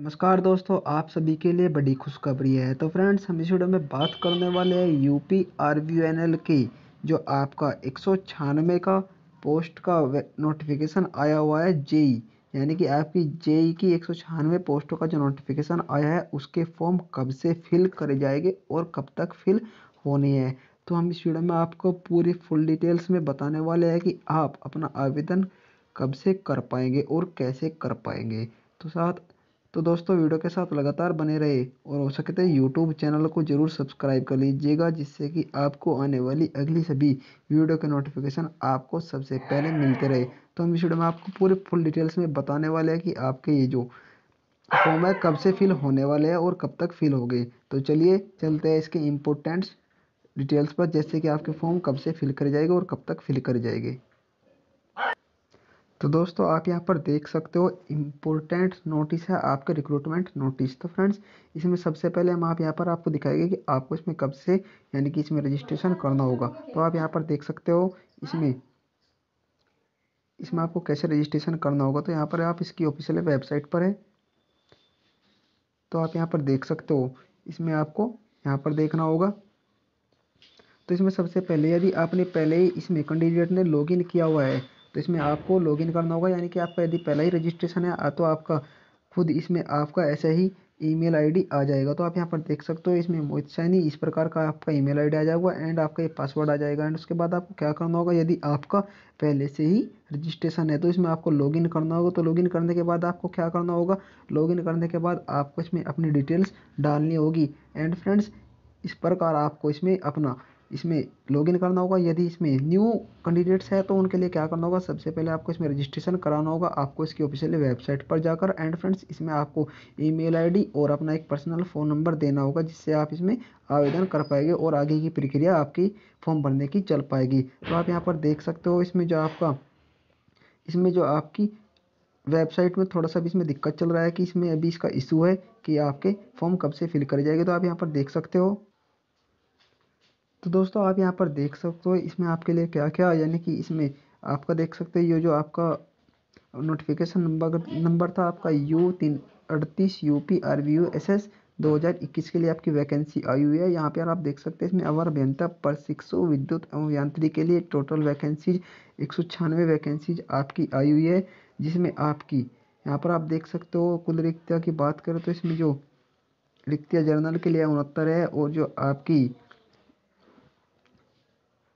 नमस्कार दोस्तों आप सभी के लिए बड़ी खुशखबरी है तो फ्रेंड्स हम इस वीडियो में बात करने वाले हैं यूपी आरबीएनएल की जो आपका एक का पोस्ट का नोटिफिकेशन आया हुआ है जेई e। यानी कि आपकी जेई e की एक पोस्टों का जो नोटिफिकेशन आया है उसके फॉर्म कब से फिल करे जाएंगे और कब तक फिल होनी है तो हम इस वीडियो में आपको पूरी फुल डिटेल्स में बताने वाले हैं कि आप अपना आवेदन कब से कर पाएंगे और कैसे कर पाएंगे तो साथ तो दोस्तों वीडियो के साथ लगातार बने रहे और हो सके तो यूट्यूब चैनल को जरूर सब्सक्राइब कर लीजिएगा जिससे कि आपको आने वाली अगली सभी वीडियो के नोटिफिकेशन आपको सबसे पहले मिलते रहे तो हम इस वीडियो में आपको पूरे फुल डिटेल्स में बताने वाले हैं कि आपके ये जो फॉर्म है कब से फिल होने वाले हैं और कब तक फिल हो गए तो चलिए चलते हैं इसके इम्पोर्टेंट्स डिटेल्स पर जैसे कि आपके फॉर्म कब से फिल कर जाएगा और कब तक फिल कर जाएगी तो दोस्तों आप यहाँ पर देख सकते हो इम्पोर्टेंट नोटिस है आपके रिक्रूटमेंट नोटिस तो फ्रेंड्स इसमें सबसे पहले हम आप यहाँ पर आपको दिखाएंगे कि आपको इसमें कब से यानी कि इसमें रजिस्ट्रेशन करना होगा तो आप यहाँ पर देख सकते हो इसमें इसमें आपको कैसे रजिस्ट्रेशन करना होगा तो यहाँ पर आप इसकी ऑफिशियल वेबसाइट पर है तो आप यहाँ पर देख सकते हो इसमें आपको यहाँ पर देखना होगा तो इसमें सबसे पहले यदि आपने पहले ही इसमें कैंडिडेट ने लॉगिन किया हुआ है तो इसमें आपको लॉगिन करना होगा यानी कि आपका यदि पहला ही रजिस्ट्रेशन है तो आपका खुद इसमें आपका ऐसा ही ईमेल आईडी आ जाएगा तो आप यहाँ पर देख सकते हो इसमें मोहित सैनी इस प्रकार का आपका ईमेल आईडी आ जाएगा एंड आपका ये पासवर्ड आ जाएगा एंड उसके बाद आपको क्या करना होगा यदि आपका पहले से ही रजिस्ट्रेशन है तो इसमें आपको लॉगिन करना होगा तो लॉगिन करने के बाद आपको क्या करना होगा लॉगिन करने के बाद आपको इसमें अपनी डिटेल्स डालनी होगी एंड फ्रेंड्स इस प्रकार आपको इसमें अपना इसमें लॉगिन करना होगा यदि इसमें न्यू कैंडिडेट्स है तो उनके लिए क्या करना होगा सबसे पहले आपको इसमें रजिस्ट्रेशन कराना होगा आपको इसकी ऑफिशियल वेबसाइट पर जाकर एंड फ्रेंड्स इसमें आपको ईमेल आईडी और अपना एक पर्सनल फ़ोन नंबर देना होगा जिससे आप इसमें आवेदन कर पाएंगे और आगे की प्रक्रिया आपकी फॉर्म भरने की चल पाएगी तो आप यहाँ पर देख सकते हो इसमें जो आपका इसमें जो आपकी वेबसाइट में थोड़ा सा भी इसमें दिक्कत चल रहा है कि इसमें अभी इसका इशू है कि आपके फॉर्म कब से फिल करे जाएंगे तो आप यहाँ पर देख सकते हो तो दोस्तों आप यहाँ पर देख सकते हो इसमें आपके लिए क्या क्या यानी कि इसमें आपका देख सकते हो ये जो आपका नोटिफिकेशन नंबर नंबर था आपका यू तीन अड़तीस U P R V U S S दो हज़ार इक्कीस के लिए आपकी वैकेंसी आई हुई है यहाँ पर आप देख सकते हैं इसमें अवर अभियंता प्रशिक्षु विद्युत एवं यांत्रिक के लिए टोटल वैकेंसीज एक सौ छियानवे वैकेंसीज आपकी आई हुई है जिसमें आपकी यहाँ पर आप देख सकते हो कुल रिक्तिया की बात करें तो इसमें जो रिक्तिया जर्नल के लिए उनहत्तर है और जो आपकी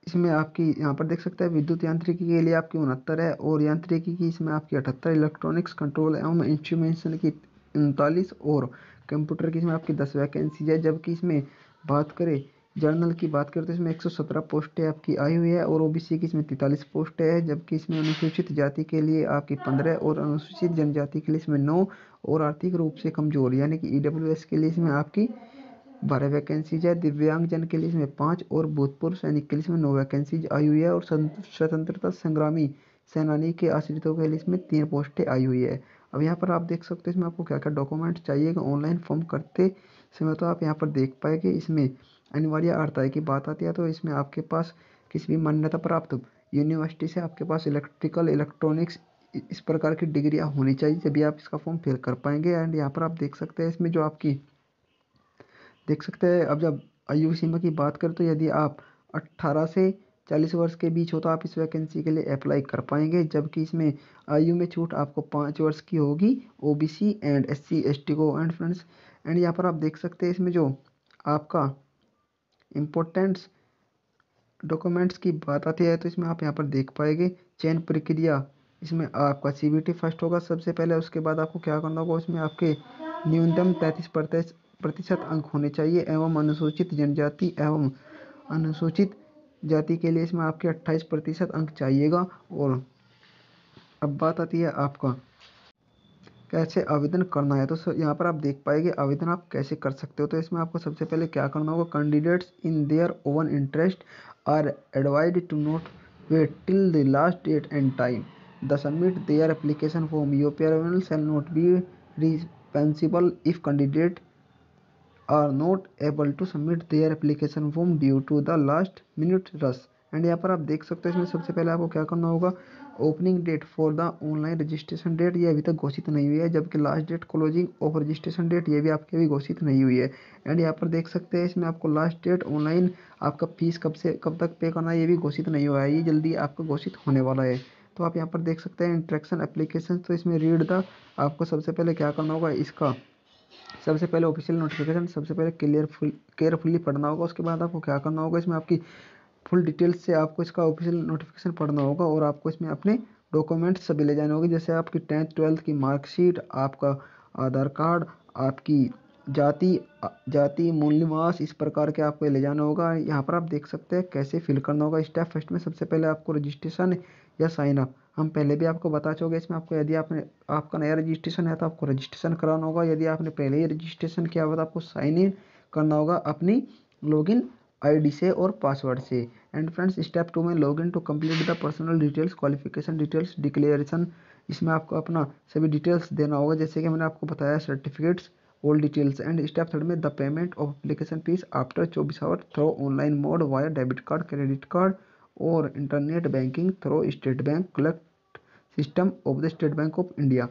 इसमें आपकी यहाँ पर देख सकते हैं विद्युत यांत्रिकी के लिए आपकी उनहत्तर है और यांत्रिकी की इसमें आपकी अठहत्तर इलेक्ट्रॉनिक्स कंट्रोल एवं इंस्ट्रूमेंशन की उनतालीस और कंप्यूटर की इसमें आपकी दस वैकेंसीज है जबकि इसमें बात करें जर्नल की बात करें तो इसमें 117 पोस्टें आपकी आई हुई है और ओबीसी की इसमें 43 पोस्टें हैं जबकि इसमें अनुसूचित जाति के लिए आपकी 15 और अनुसूचित जनजाति के लिए इसमें 9 और आर्थिक रूप से कमज़ोर यानी कि ई e के लिए इसमें आपकी बारह वैकेंसीज है दिव्यांगजन के लिए इसमें पाँच और भूतपूर्व सैनिक के लिए इसमें नौ वैकेंसीज आई हुई है और स्वतंत्रता संग्रामी सेनानी के आश्रितों के लिए इसमें तीन पोस्टें आई हुई है अब यहाँ पर आप देख सकते हो इसमें आपको क्या क्या डॉक्यूमेंट चाहिएगा ऑनलाइन फॉर्म करते समय तो आप यहाँ पर देख पाएंगे इसमें अनिवार्य अर्थाई की बात आती है तो इसमें आपके पास किसी भी मान्यता प्राप्त यूनिवर्सिटी से आपके पास इलेक्ट्रिकल इलेक्ट्रॉनिक्स इस प्रकार की डिग्रियाँ होनी चाहिए जब आप इसका फॉर्म फिल कर पाएंगे एंड यहाँ पर आप देख सकते हैं इसमें जो आपकी देख सकते हैं अब जब आयु सीमा की बात करें तो यदि आप अट्ठारह से चालीस वर्ष के बीच हो तो आप इस वैकेंसी के लिए अप्लाई कर पाएंगे जबकि इसमें आयु में छूट आपको पाँच वर्ष की होगी O B C and S C S T को एंड फ्रेंड्स एंड यहाँ पर आप देख सकते हैं इसमें जो आपका इम्पोर्टेंट्स डॉक्यूमेंट्स की बात आती है तो इसमें आप यहाँ पर देख पाएंगे चयन प्रक्रिया इसमें आपका सी बी टी फर्स्ट होगा सबसे पहले उसके बाद आपको क्या करना होगा उसमें आपके न्यूनतम तैंतीस प्रतिशत प्रतिशत अंक होने चाहिए एवं अनुसूचित जनजाति एवं अनुसूचित जाति के लिए इसमें आपके अट्ठाईस प्रतिशत अंक चाहिएगा और अब बात आती है आपका कैसे आवेदन करना है तो यहाँ पर आप देख पाएंगे आवेदन आप कैसे कर सकते हो तो इसमें आपको सबसे पहले क्या करना होगा candidates in their own interest are advised to note wait till the last date and time the submit their application form your shall not be responsible if candidate are not able to submit their application form due to the last minute rush and यहाँ पर आप देख सकते हो इसमें सबसे पहले आपको क्या करना होगा opening date for the online registration date ये अभी तक घोषित नहीं हुई है जबकि last date closing of registration date ये भी आपके अभी घोषित नहीं हुई है एंड यहाँ पर देख सकते हैं इसमें आपको लास्ट डेट ऑनलाइन आपका फीस कब से कब तक पे करना है ये भी घोषित नहीं हुआ है ये जल्दी आपका घोषित होने वाला है तो आप यहाँ पर देख सकते हैं इंट्रैक्शन एप्लीकेशन तो इसमें रीड द आपको सबसे पहले क्या करना होगा इसका सबसे पहले ऑफिशियल नोटिफिकेशन सबसे पहले क्लियरफुल केयरफुली पढ़ना होगा उसके बाद आपको क्या करना होगा इसमें आपकी फुल डिटेल्स से आपको इसका ऑफिशियल नोटिफिकेशन पढ़ना होगा और आपको इसमें अपने डॉक्यूमेंट्स सभी ले जाने होंगे जैसे आपकी टेंथ ट्वेल्थ की मार्कशीट आपका आधार कार्ड आपकी जाति जाति मूल निवास इस प्रकार के आपको ले जाना होगा यहाँ पर आप देख सकते हैं कैसे फिल करना होगा स्टेप फर्स्ट में सबसे पहले आपको रजिस्ट्रेशन या साइन अप हम पहले भी आपको बता चुके इसमें आपको यदि आपने आपका नया रजिस्ट्रेशन है तो आपको रजिस्ट्रेशन कराना होगा यदि आपने पहले ही रजिस्ट्रेशन किया हुआ तो आपको साइन इन करना होगा अपनी लॉगिन आईडी से और पासवर्ड से एंड फ्रेंड्स स्टेप टू में log to complete the personal details qualification details declaration इसमें आपको अपना सभी डिटेल्स देना होगा जैसे कि मैंने आपको बताया certificates all details and step third में the payment of application fees after चौबीस hour through online mode via debit card credit card और internet banking through State Bank collect system of the State Bank of India